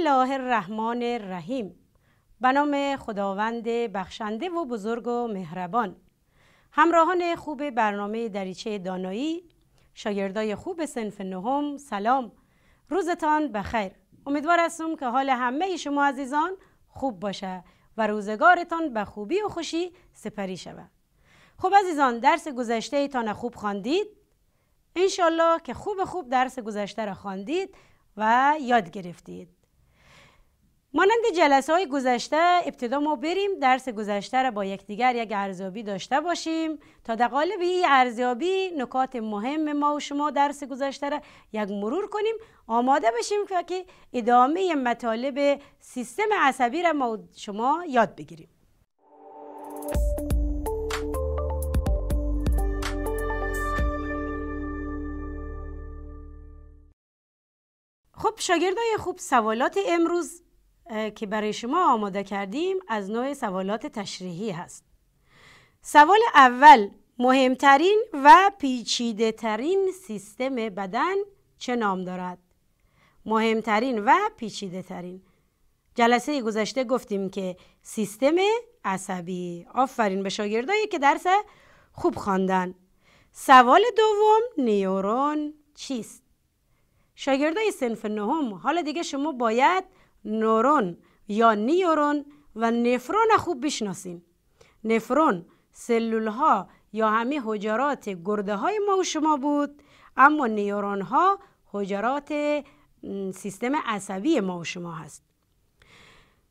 الله الرحمن الرحیم به نام خداوند بخشنده و بزرگ و مهربان همراهان خوب برنامه دریچه دانایی شاگردای خوب سنف نهم سلام روزتان بخیر امیدوار هستم که حال همه شما عزیزان خوب باشه و روزگارتان به خوبی و خوشی سپری شود خوب عزیزان درس گذشته ایتان خوب خواندید انشالله که خوب خوب درس گذشته را خواندید و یاد گرفتید مانند جلسه های گذشته ابتدا ما بریم درس گذشته را با یکدیگر یک ارزیابی داشته باشیم تا در قالب این ارزیابی نکات مهم ما و شما درس گذشته را یک مرور کنیم آماده بشیم که ادامه مطالب سیستم عصبی را ما شما یاد بگیریم خب شاگردای خوب سوالات امروز که برای شما آماده کردیم از نوع سوالات تشریحی هست سوال اول مهمترین و پیچیده ترین سیستم بدن چه نام دارد؟ مهمترین و پیچیده ترین جلسه گذشته گفتیم که سیستم عصبی آفرین به شاگردایی که درس خوب خواندن سوال دوم نیورون چیست؟ شاگردای سنف نهم حالا دیگه شما باید نورون یا نیورون و نفرون خوب بشناسین نفرون سلول ها یا همه حجرات گرده های ما و شما بود اما نیورون ها حجرات سیستم عصبی ما و شما هست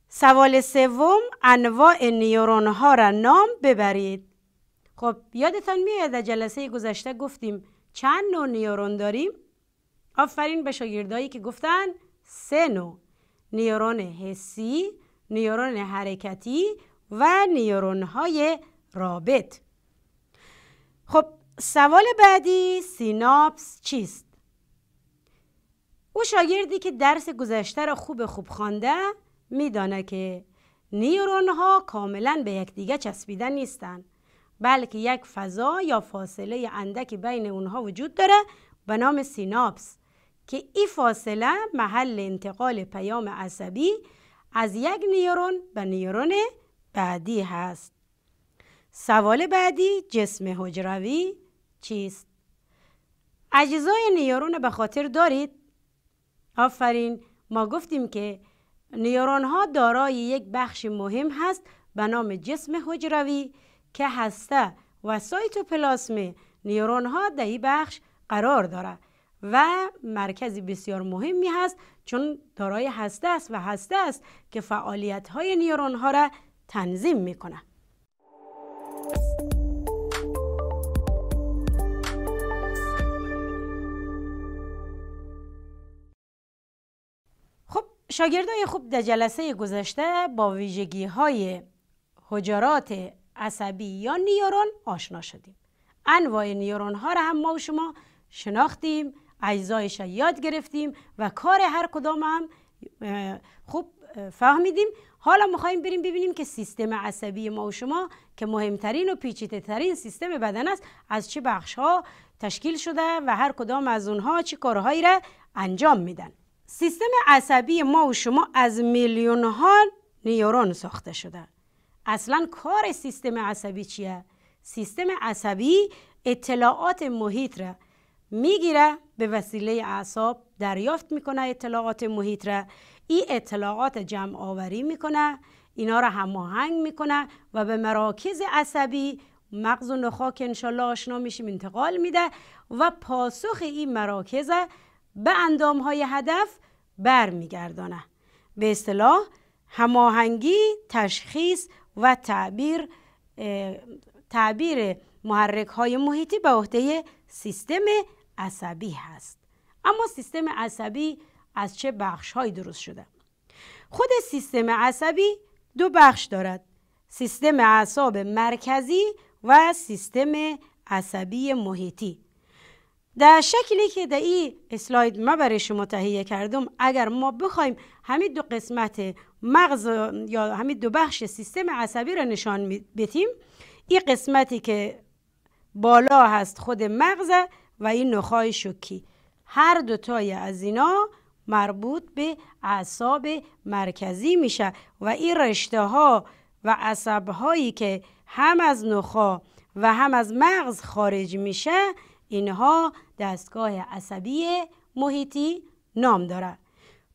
سوال سوم انواع نیورون ها را نام ببرید خب یادتان میاد در جلسه گذشته گفتیم چند نوع نیورون داریم آفرین به شاگردایی که گفتن سه نوع نیورون حسی نیورون حرکتی و نیورون های رابط خب سوال بعدی سیناپس چیست؟ او شاگردی که درس گذشته را خوب خوب خوانده میدانه که نیورون ها کاملا به یکدیگه چسبیده نیستند بلکه یک فضا یا فاصله اندکی بین اونها وجود داره به نام سیناپس که این فاصله محل انتقال پیام عصبی از یک نیورون به نیورون بعدی هست سوال بعدی جسم حجروی چیست؟ اجزای نیورون به خاطر دارید؟ آفرین ما گفتیم که نیورون ها دارای یک بخش مهم هست به نام جسم حجروی که هسته و سایتوپلاسم نیورون ها در این بخش قرار دارد و مرکزی بسیار مهمی هست چون دارای هسته است و هسته است که فعالیت های نیورون ها را تنظیم می کنه. خب شاگردای خوب در جلسه گذشته با ویژگی های حجرات عصبی یا نیورون آشنا شدیم. انواع نیورون ها را هم ما و شما شناختیم اجزایش یاد گرفتیم و کار هر کدام هم خوب فهمیدیم حالا میخوایم بریم ببینیم که سیستم عصبی ما و شما که مهمترین و پیچیده ترین سیستم بدن است از چه بخش ها تشکیل شده و هر کدام از اونها چه کارهایی را انجام میدن سیستم عصبی ما و شما از میلیون ها نیورون ساخته شده اصلا کار سیستم عصبی چیه؟ سیستم عصبی اطلاعات محیط را میگیره به وسیله اعصاب دریافت میکنه اطلاعات محیط را این اطلاعات جمع آوری میکنه اینا را هماهنگ میکنه و به مراکز عصبی مغز و که انشالله آشنا میشیم انتقال میده و پاسخ این مراکز به اندام های هدف برمیگردانه به اصطلاح هماهنگی تشخیص و تعبیر تعبیر محرک های محیطی به عهده سیستم عصبی هست اما سیستم عصبی از چه بخش هایی درست شده خود سیستم عصبی دو بخش دارد سیستم اعصاب مرکزی و سیستم عصبی محیطی در شکلی که در این اسلاید ما برای شما تهیه کردم اگر ما بخوایم همین دو قسمت مغز یا همین دو بخش سیستم عصبی را نشان بدیم این قسمتی که بالا هست خود مغز و این نخای شکی هر دوتای از اینا مربوط به اعصاب مرکزی میشه و این رشته ها و عصب هایی که هم از نخا و هم از مغز خارج میشه اینها دستگاه عصبی محیطی نام داره.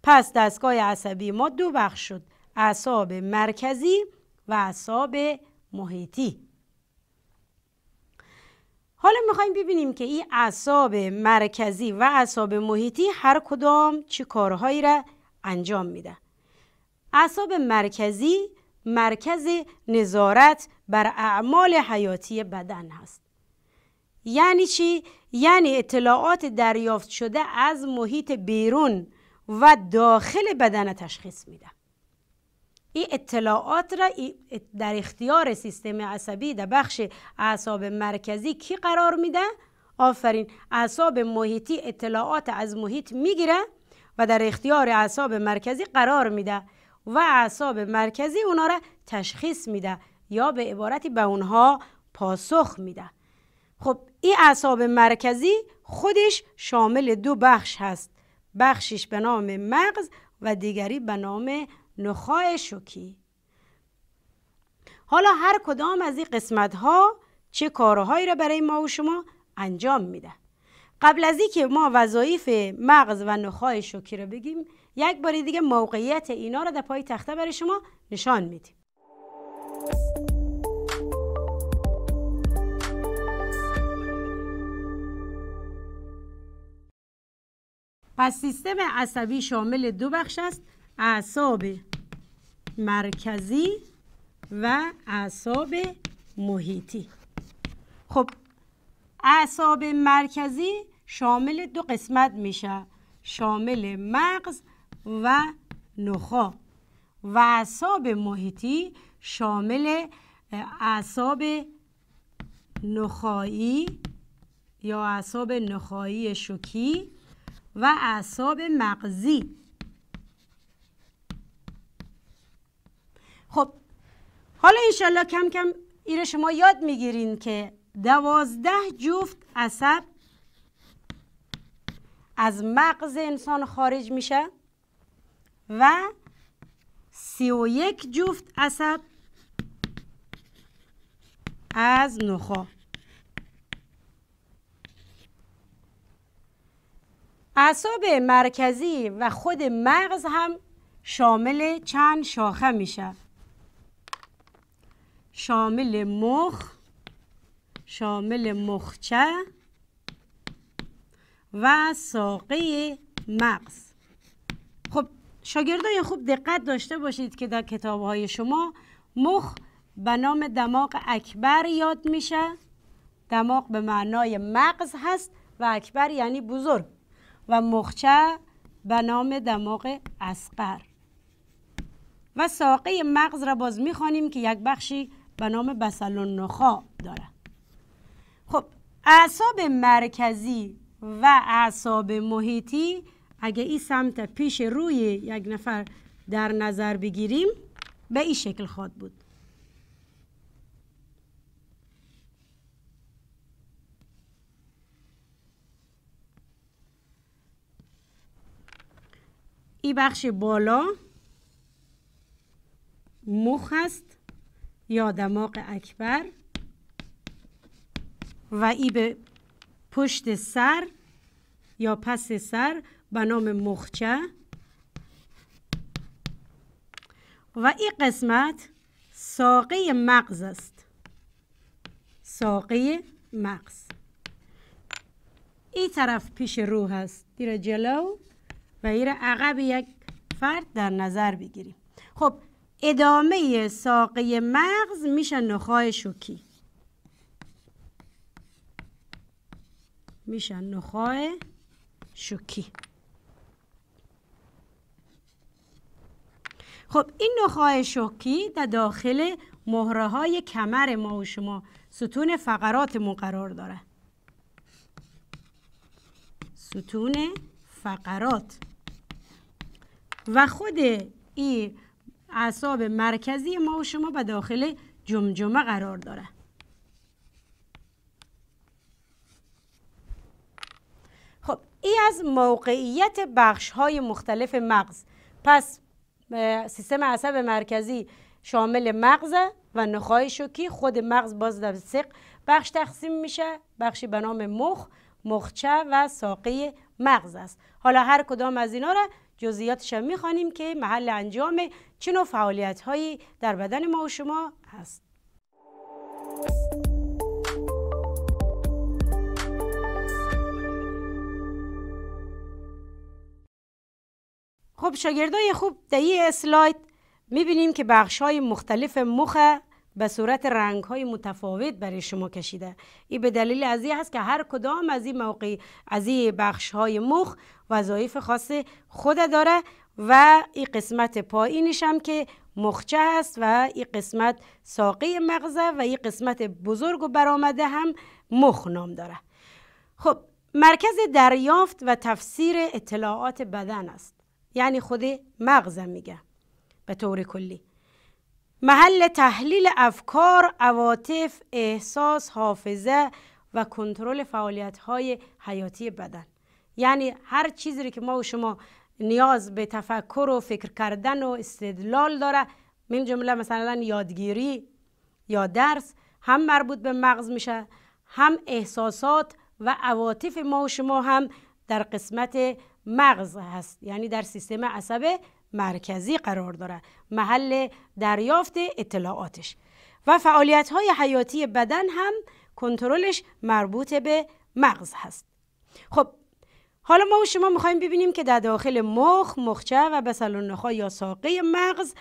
پس دستگاه عصبی ما دو بخش شد اعصاب مرکزی و اعصاب محیطی حالا میخوایم ببینیم که این اعصاب مرکزی و اعصاب محیطی هر کدام چه کارهایی را انجام میده. اعصاب مرکزی مرکز نظارت بر اعمال حیاتی بدن هست یعنی چی؟ یعنی اطلاعات دریافت شده از محیط بیرون و داخل بدن تشخیص میده این اطلاعات را در اختیار سیستم عصبی در بخش اعصاب مرکزی کی قرار میده؟ آفرین اعصاب محیطی اطلاعات از محیط میگیره و در اختیار اعصاب مرکزی قرار میده و اعصاب مرکزی اونا را تشخیص میده یا به عبارتی به اونها پاسخ میده خب این اعصاب مرکزی خودش شامل دو بخش هست بخشش به نام مغز و دیگری به نام نخای شکی حالا هر کدام از این قسمت ها چه کارهایی را برای ما و شما انجام میده قبل از اینکه ما وظایف مغز و نخای شوکی را بگیم یک بار دیگه موقعیت اینا را در پای تخته برای شما نشان میدیم پس سیستم عصبی شامل دو بخش است اعصاب مرکزی و اعصاب محیطی خب اعصاب مرکزی شامل دو قسمت میشه شامل مغز و نخا و اعصاب محیطی شامل اعصاب نخایی یا اعصاب نخایی شوکی و اعصاب مغزی خب حالا انشالله کم کم این شما یاد میگیرین که دوازده جفت عصب از مغز انسان خارج میشه و سی و یک جفت عصب از نخا اعصاب مرکزی و خود مغز هم شامل چند شاخه میشه شامل مخ شامل مخچه و ساقه مغز خب شاگردای خوب دقت داشته باشید که در کتابهای شما مخ به نام دماغ اکبر یاد میشه دماغ به معنای مغز هست و اکبر یعنی بزرگ و مخچه به نام دماغ اسقر و ساقه مغز را باز میخوانیم که یک بخشی به نام بسل نخا داره. خب اعصاب مرکزی و اعصاب محیطی اگه این سمت پیش روی یک نفر در نظر بگیریم به این شکل خواد بود این بخش بالا مخ است یا دماغ اکبر و ای به پشت سر یا پس سر به نام مخچه و این قسمت ساقه مغز است ساقه مغز این طرف پیش روح است را جلو و را عقب یک فرد در نظر بگیریم خب ادامه ساقه مغز میشه نخای شوکی میشه نخای شوکی خب این نخای شوکی در داخل مهره های کمر ما و شما ستون فقرات قرار داره ستون فقرات و خود این اعصاب مرکزی ما و شما به داخل جمجمه قرار داره خب ای از موقعیت بخش های مختلف مغز پس سیستم عصب مرکزی شامل مغز و نخای شوکی خود مغز باز در سق بخش تقسیم میشه بخشی به نام مخ مخچه و ساقه مغز است حالا هر کدام از اینا را جزئیاتش هم میخوانیم که محل انجام چه نوع فعالیت هایی در بدن ما و شما هست خب شاگردای خوب در این اسلاید میبینیم که بخش های مختلف مخه به صورت رنگ های متفاوت برای شما کشیده این به دلیل از این هست که هر کدام از این موقع از این بخش های مخ وظایف خاص خود داره و این قسمت پایینش هم که مخچه است و این قسمت ساقی مغزه و این قسمت بزرگ و برآمده هم مخ نام داره خب مرکز دریافت و تفسیر اطلاعات بدن است یعنی خود مغز میگه به طور کلی محل تحلیل افکار، عواطف، احساس، حافظه و کنترل فعالیت های حیاتی بدن یعنی هر چیزی که ما و شما نیاز به تفکر و فکر کردن و استدلال داره من جمله مثلا یادگیری یا درس هم مربوط به مغز میشه هم احساسات و عواطف ما و شما هم در قسمت مغز هست یعنی در سیستم عصب مرکزی قرار داره محل دریافت اطلاعاتش و فعالیت های حیاتی بدن هم کنترلش مربوط به مغز هست خب حالا ما و شما میخوایم ببینیم که در داخل مخ، مخچه و بسلونخا یا ساقه مغز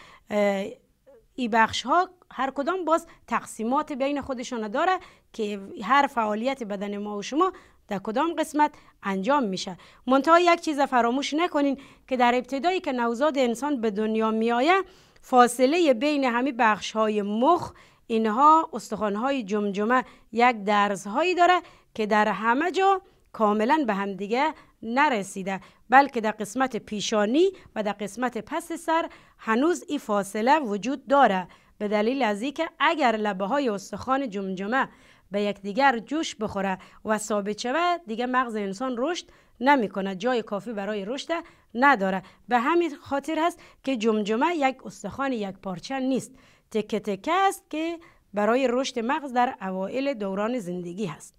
ای بخش ها هر کدام باز تقسیمات بین خودشان داره که هر فعالیت بدن ما و شما در کدام قسمت انجام میشه منتها یک چیز فراموش نکنین که در ابتدایی که نوزاد انسان به دنیا میآیه فاصله بین همه بخش های مخ اینها استخوان های جمجمه یک درز هایی داره که در همه جا کاملا به همدیگه نرسیده بلکه در قسمت پیشانی و در قسمت پس سر هنوز این فاصله وجود داره به دلیل از اینکه اگر لبه های استخوان جمجمه به دیگر جوش بخوره و ثابت شوه دیگه مغز انسان رشد نمیکنه جای کافی برای رشد نداره به همین خاطر هست که جمجمه یک استخوان یک پارچه نیست تکه تکه است که برای رشد مغز در اوائل دوران زندگی هست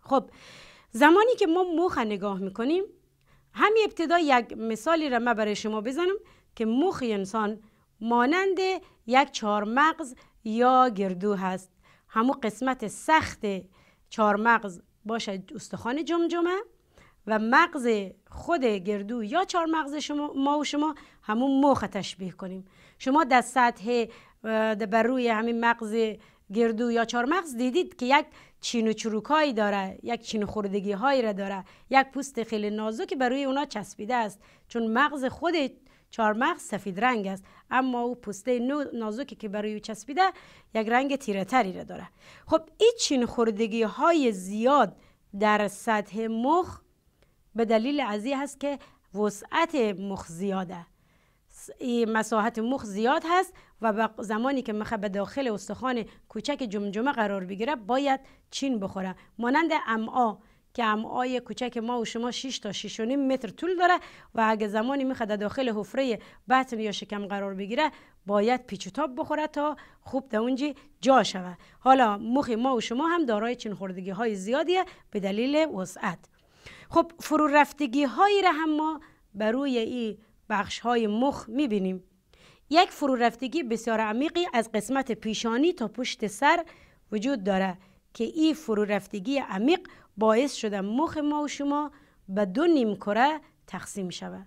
خب زمانی که ما مخ نگاه میکنیم همین ابتدا یک مثالی را من برای شما بزنم که مخ انسان مانند یک چهار مغز یا گردو هست همو قسمت سخت چهار مغز باشه استخوان جمجمه و مغز خود گردو یا چهار مغز شما ما و شما همون مخ تشبیه کنیم شما در سطح بر روی همین مغز گردو یا چهار مغز دیدید که یک چین و چروکایی داره یک چین و خوردگی هایی را داره یک پوست خیلی نازکی بر روی اونا چسبیده است چون مغز خود چارمغز سفید رنگ است اما او پوسته نازکی که برای او چسبیده یک رنگ تیره تری را داره خب این چین خوردگی های زیاد در سطح مخ به دلیل از هست که وسعت مخ زیاده مساحت مخ زیاد هست و زمانی که مخ به داخل استخوان کوچک جمجمه قرار بگیره باید چین بخوره مانند امعا که امعای کوچک ما و شما 6 تا 6 متر طول داره و اگه زمانی میخواد داخل حفره بطن یا شکم قرار بگیره باید پیچ و تاب بخوره تا خوب در اونجا جا شوه حالا مخ ما و شما هم دارای چین خوردگی های زیادیه به دلیل وسعت خب فرو رفتگی هایی را هم ما بر روی این بخش های مخ میبینیم یک فرو رفتگی بسیار عمیقی از قسمت پیشانی تا پشت سر وجود داره که این فرو رفتگی عمیق باعث شده مخ ما و شما به دو نیم کره تقسیم شود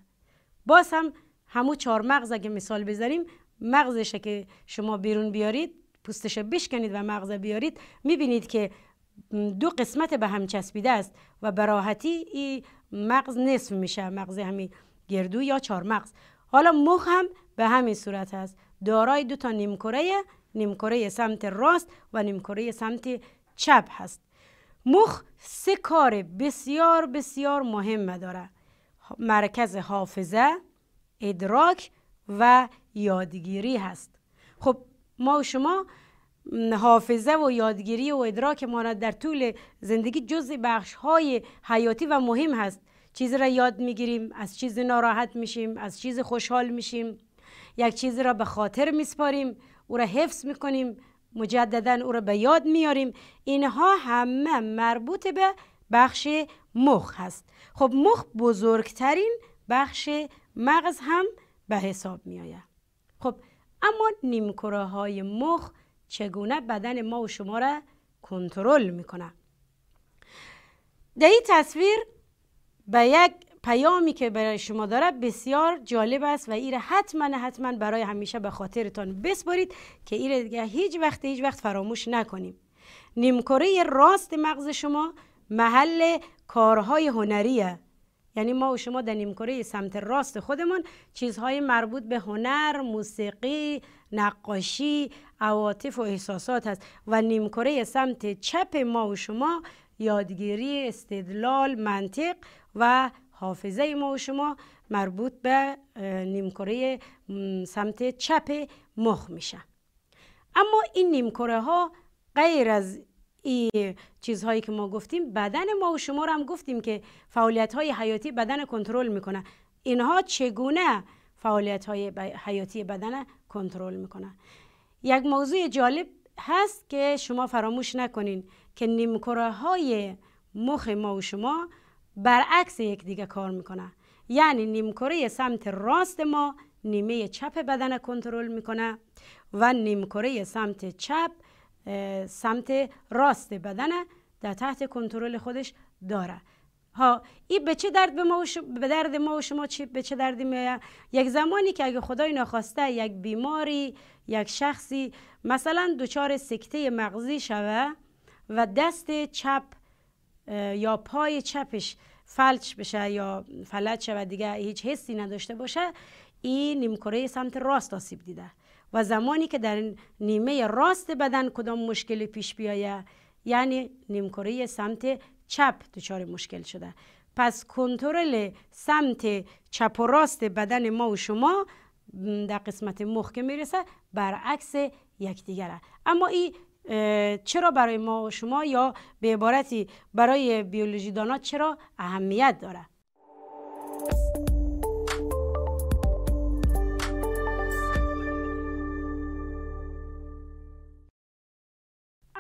باز هم همو چهار مغز اگه مثال بزنیم مغزشه که شما بیرون بیارید پوستش بشکنید و مغز بیارید میبینید که دو قسمت به هم چسبیده است و براحتی این مغز نصف میشه مغز همین گردو یا چهار مغز حالا مخ هم به همین صورت هست دارای دو تا نیمکره نیمکره سمت راست و نیمکره سمت چپ هست مخ سه کار بسیار بسیار مهم داره مرکز حافظه ادراک و یادگیری هست خب ما و شما حافظه و یادگیری و ادراک ما در طول زندگی جز بخش های حیاتی و مهم هست چیزی را یاد میگیریم از چیز ناراحت میشیم از چیز خوشحال میشیم یک چیزی را به خاطر میسپاریم او را حفظ میکنیم مجددا او را به یاد میاریم اینها همه مربوط به بخش مخ هست خب مخ بزرگترین بخش مغز هم به حساب می آید خب اما نیمکره های مخ چگونه بدن ما و شما را کنترل میکنه در این تصویر به یک پیامی که برای شما داره بسیار جالب است و ایره حتما حتما برای همیشه به خاطرتان بسپارید که ایره دیگه هیچ وقت هیچ وقت فراموش نکنیم نیمکره راست مغز شما محل کارهای هنریه یعنی ما و شما در نیمکره سمت راست خودمان چیزهای مربوط به هنر، موسیقی، نقاشی، عواطف و احساسات هست و نیمکره سمت چپ ما و شما یادگیری، استدلال، منطق و حافظه ما و شما مربوط به نیمکره سمت چپ مخ میشه اما این نیمکره ها غیر از این چیزهایی که ما گفتیم بدن ما و شما رو هم گفتیم که فعالیت های حیاتی بدن کنترل میکنه اینها چگونه فعالیت های حیاتی بدن کنترل میکنه؟ یک موضوع جالب هست که شما فراموش نکنین که نیمکره های مخ ما و شما برعکس دیگه کار میکنه یعنی نیمکره سمت راست ما نیمه چپ بدن کنترل میکنه و نیمکره سمت چپ سمت راست بدن در تحت کنترل خودش داره ها این به چه درد به ما و شما به درد ما و شما چی به چه دردی میآید یک زمانی که اگه خدای ناخواسته یک بیماری یک شخصی مثلا دچار سکته مغزی شوه و دست چپ یا پای چپش فلج بشه یا فلج و دیگه هیچ حسی نداشته باشه این نیمکره سمت راست آسیب دیده و زمانی که در نیمه راست بدن کدام مشکلی پیش بیایه یعنی نیمکره سمت چپ دچار مشکل شده پس کنترل سمت چپ و راست بدن ما و شما در قسمت مخ که میرسه برعکس یکدیگره اما این چرا برای ما و شما یا به عبارتی برای بیولوژی دانا چرا اهمیت داره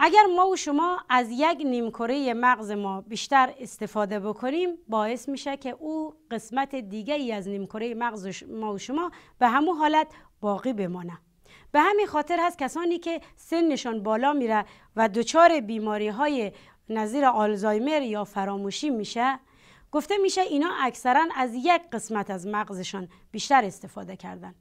اگر ما و شما از یک نیمکره مغز ما بیشتر استفاده بکنیم باعث میشه که او قسمت دیگه از نیمکره مغز ما و شما به همون حالت باقی بمانه به همین خاطر هست کسانی که سنشان بالا میره و دچار بیماری های نظیر آلزایمر یا فراموشی میشه گفته میشه اینا اکثرا از یک قسمت از مغزشان بیشتر استفاده کردن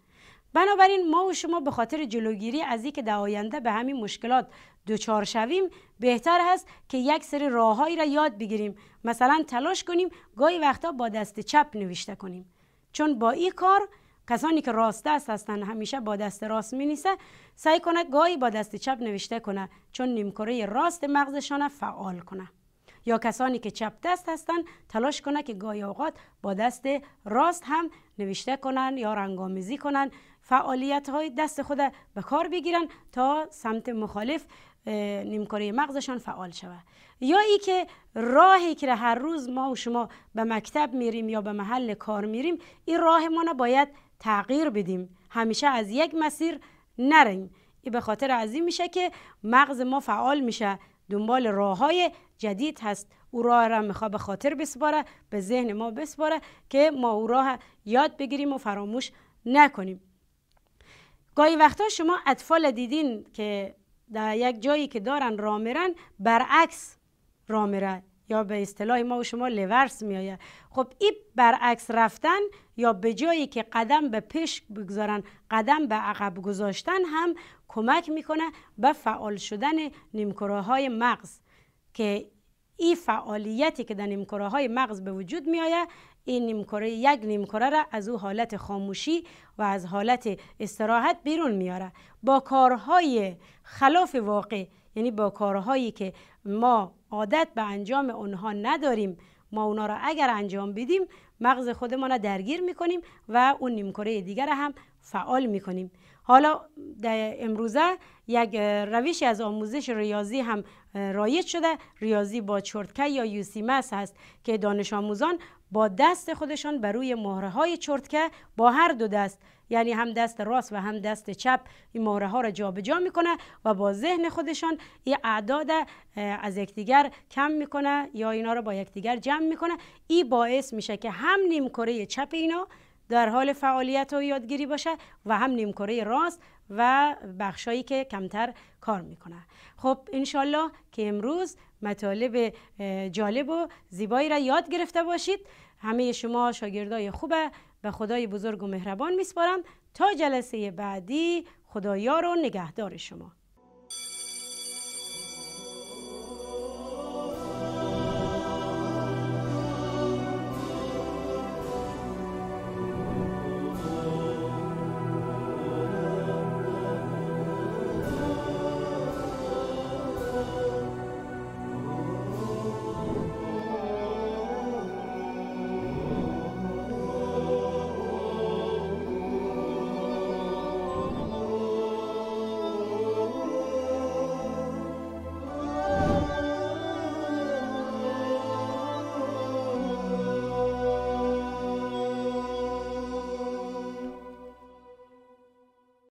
بنابراین ما و شما به خاطر جلوگیری از اینکه در آینده به همین مشکلات دچار شویم بهتر هست که یک سری راههایی را یاد بگیریم مثلا تلاش کنیم گاهی وقتا با دست چپ نوشته کنیم چون با این کار کسانی که راست دست هستند همیشه با دست راست می نیسه سعی کنه گاهی با دست چپ نوشته کنه چون نیمکره راست مغزشان فعال کنه یا کسانی که چپ دست هستند تلاش کنه که گاهی اوقات با دست راست هم نوشته کنن یا رنگامیزی کنن فعالیت های دست خود به کار بگیرن تا سمت مخالف نیمکره مغزشان فعال شود یا ای که راهی که هر روز ما و شما به مکتب میریم یا به محل کار میریم این راهمان باید تغییر بدیم همیشه از یک مسیر نریم این به خاطر از این میشه که مغز ما فعال میشه دنبال راه های جدید هست او راه را میخوا به خاطر بسپاره به ذهن ما بسپاره که ما او راه یاد بگیریم و فراموش نکنیم گاهی وقتا شما اطفال دیدین که در یک جایی که دارن را میرن برعکس را میره یا به اصطلاح ما و شما لورس آید خب این برعکس رفتن یا به جایی که قدم به پیش بگذارن قدم به عقب گذاشتن هم کمک میکنه به فعال شدن نیمکره های مغز که این فعالیتی که در نیمکره های مغز به وجود آید این نیمکره یک نیمکره را از او حالت خاموشی و از حالت استراحت بیرون میاره با کارهای خلاف واقع یعنی با کارهایی که ما عادت به انجام اونها نداریم ما اونا را اگر انجام بدیم مغز خودمان را درگیر میکنیم و اون نیمکره دیگر را هم فعال میکنیم حالا در امروزه یک روشی از آموزش ریاضی هم رایج شده ریاضی با چرتکه یا مس هست که دانش آموزان با دست خودشان بر روی مهره های چرتکه با هر دو دست یعنی هم دست راست و هم دست چپ این مهره ها را جابجا میکنه و با ذهن خودشان این اعداد از یکدیگر کم میکنه یا اینا را با یکدیگر جمع میکنه این باعث میشه که هم نیمکره چپ اینا در حال فعالیت و یادگیری باشه و هم نیمکره راست و بخشایی که کمتر کار میکنه. خب انشالله که امروز مطالب جالب و زیبایی را یاد گرفته باشید همه شما شاگردای خوبه به خدای بزرگ و مهربان میسپارم تا جلسه بعدی خدایا رو نگهدار شما